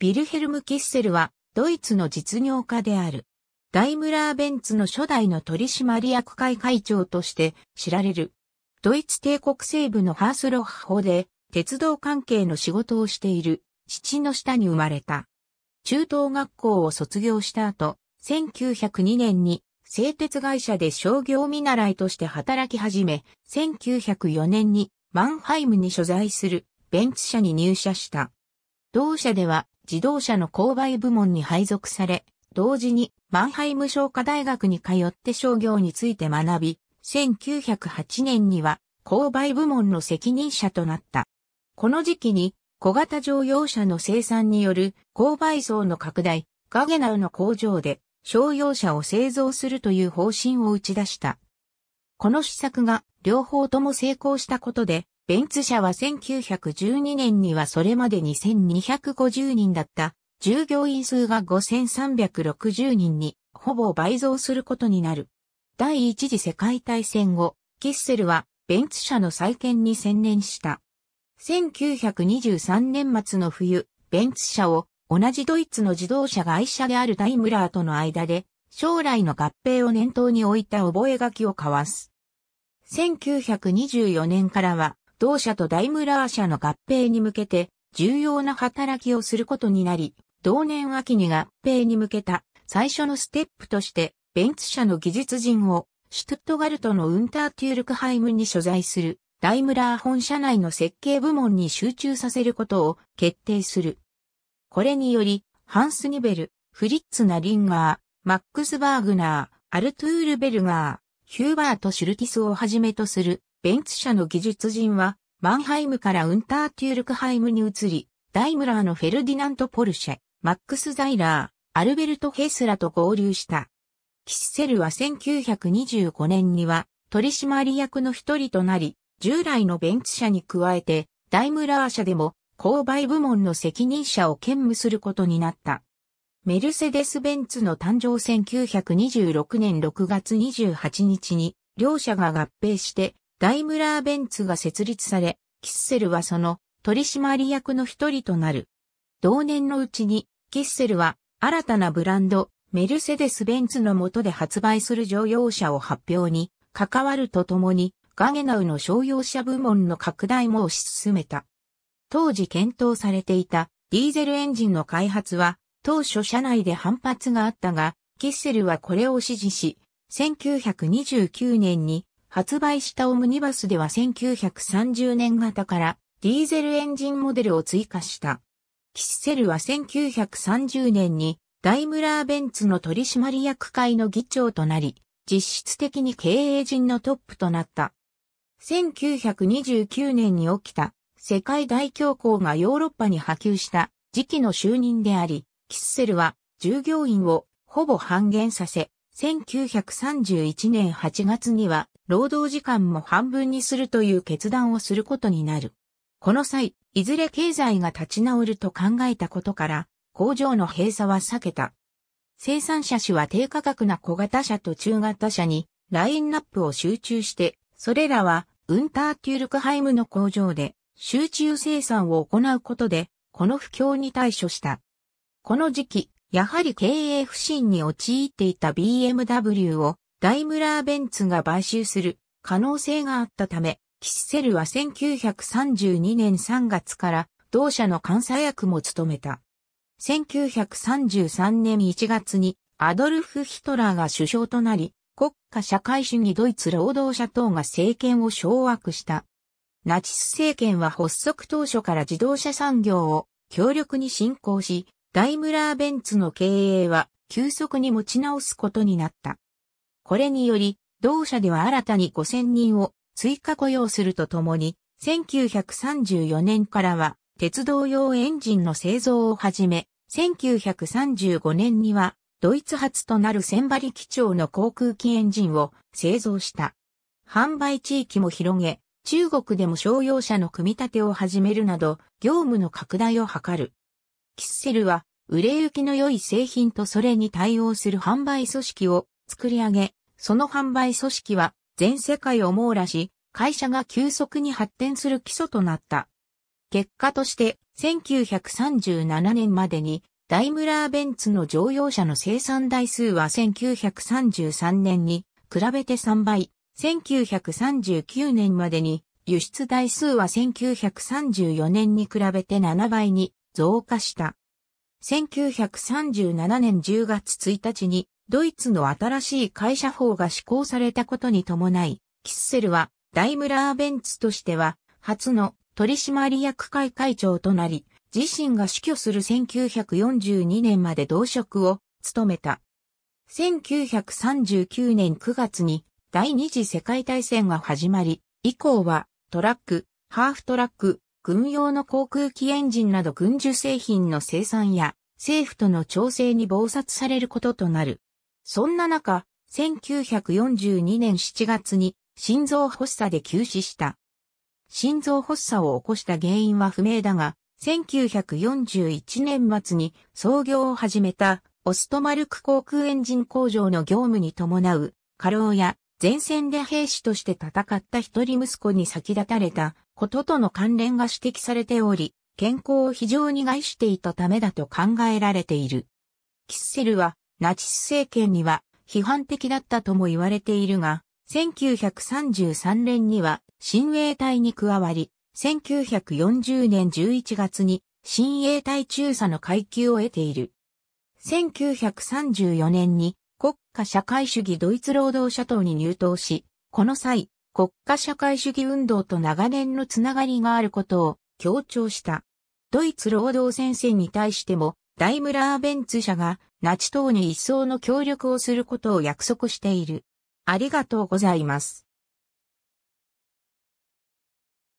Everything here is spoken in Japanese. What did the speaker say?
ビルヘルム・キッセルは、ドイツの実業家である。ダイムラー・ベンツの初代の取締役会会長として知られる。ドイツ帝国西部のハースロッホで、鉄道関係の仕事をしている、父の下に生まれた。中等学校を卒業した後、1902年に製鉄会社で商業見習いとして働き始め、1904年にマンハイムに所在するベンツ社に入社した。同社では自動車の購買部門に配属され、同時にマンハイム商科大学に通って商業について学び、1908年には購買部門の責任者となった。この時期に小型乗用車の生産による購買層の拡大、ガゲナウの工場で商用車を製造するという方針を打ち出した。この施策が両方とも成功したことでベンツ社は1912年にはそれまで2 2 5 0人だった従業員数が5360人にほぼ倍増することになる。第一次世界大戦後、キッセルはベンツ社の再建に専念した。1923年末の冬、ベンツ社を同じドイツの自動車会社であるダイムラーとの間で将来の合併を念頭に置いた覚書を交わす。1924年からは同社とダイムラー社の合併に向けて重要な働きをすることになり、同年秋に合併に向けた最初のステップとしてベンツ社の技術陣をシュトゥットガルトのウンターテュールクハイムに所在するダイムラー本社内の設計部門に集中させることを決定する。これにより、ハンス・ニベル、フリッツ・ナリンガー、マックス・バーグナー、アルトゥール・ベルガー、ヒューバート・シュルティスをはじめとするベンツ社の技術人は、マンハイムからウンターテュールクハイムに移り、ダイムラーのフェルディナント・ポルシェ、マックス・ザイラー、アルベルト・ヘスラと合流した。キッセルは1925年には取締役の一人となり、従来のベンツ社に加えて、ダイムラー社でも購買部門の責任者を兼務することになった。メルセデス・ベンツの誕生1926年6月28日に、両社が合併してダイムラーベンツが設立され、キッセルはその取締役の一人となる。同年のうちに、キッセルは新たなブランド、メルセデス・ベンツの下で発売する乗用車を発表に関わるとともに、ガゲナウの商用車部門の拡大も推し進めた。当時検討されていたディーゼルエンジンの開発は、当初社内で反発があったが、キッセルはこれを支持し、1929年に発売したオムニバスでは1930年型からディーゼルエンジンモデルを追加した。キッセルは1930年にダイムラーベンツの取締役会の議長となり、実質的に経営陣のトップとなった。1929年に起きた世界大恐慌がヨーロッパに波及した時期の就任であり、キッセルは従業員をほぼ半減させ、1931年8月には労働時間も半分にするという決断をすることになる。この際、いずれ経済が立ち直ると考えたことから、工場の閉鎖は避けた。生産者市は低価格な小型車と中型車にラインナップを集中して、それらはウンターテュールクハイムの工場で集中生産を行うことで、この不況に対処した。この時期、やはり経営不振に陥っていた BMW をダイムラーベンツが買収する可能性があったため、キッセルは1932年3月から同社の監査役も務めた。1933年1月にアドルフ・ヒトラーが首相となり、国家社会主義ドイツ労働者党が政権を掌握した。ナチス政権は発足当初から自動車産業を強力に進行し、ダイムラーベンツの経営は急速に持ち直すことになった。これにより、同社では新たに5000人を追加雇用するとともに、1934年からは鉄道用エンジンの製造を始め、1935年にはドイツ発となる千張基調の航空機エンジンを製造した。販売地域も広げ、中国でも商用車の組み立てを始めるなど、業務の拡大を図る。キッセルは、売れ行きの良い製品とそれに対応する販売組織を作り上げ、その販売組織は全世界を網羅し、会社が急速に発展する基礎となった。結果として、1937年までに、ダイムラーベンツの乗用車の生産台数は1933年に比べて3倍、1939年までに輸出台数は1934年に比べて7倍に増加した。1937年10月1日にドイツの新しい会社法が施行されたことに伴い、キッセルはダイムラーベンツとしては初の取締役会会長となり、自身が死去する1942年まで同職を務めた。1939年9月に第二次世界大戦が始まり、以降はトラック、ハーフトラック、軍用の航空機エンジンなど軍需製品の生産や政府との調整に暴殺されることとなる。そんな中、1942年7月に心臓発作で急死した。心臓発作を起こした原因は不明だが、1941年末に創業を始めたオストマルク航空エンジン工場の業務に伴う過労や前線で兵士として戦った一人息子に先立たれたこととの関連が指摘されており、健康を非常に害していたためだと考えられている。キッセルは、ナチス政権には批判的だったとも言われているが、1933年には親衛隊に加わり、1940年11月に親衛隊中佐の階級を得ている。1934年に国家社会主義ドイツ労働者党に入党し、この際、国家社会主義運動と長年のつながりがあることを強調した。ドイツ労働戦線に対しても、ダイムラーベンツ社がナチ党に一層の協力をすることを約束している。ありがとうございます。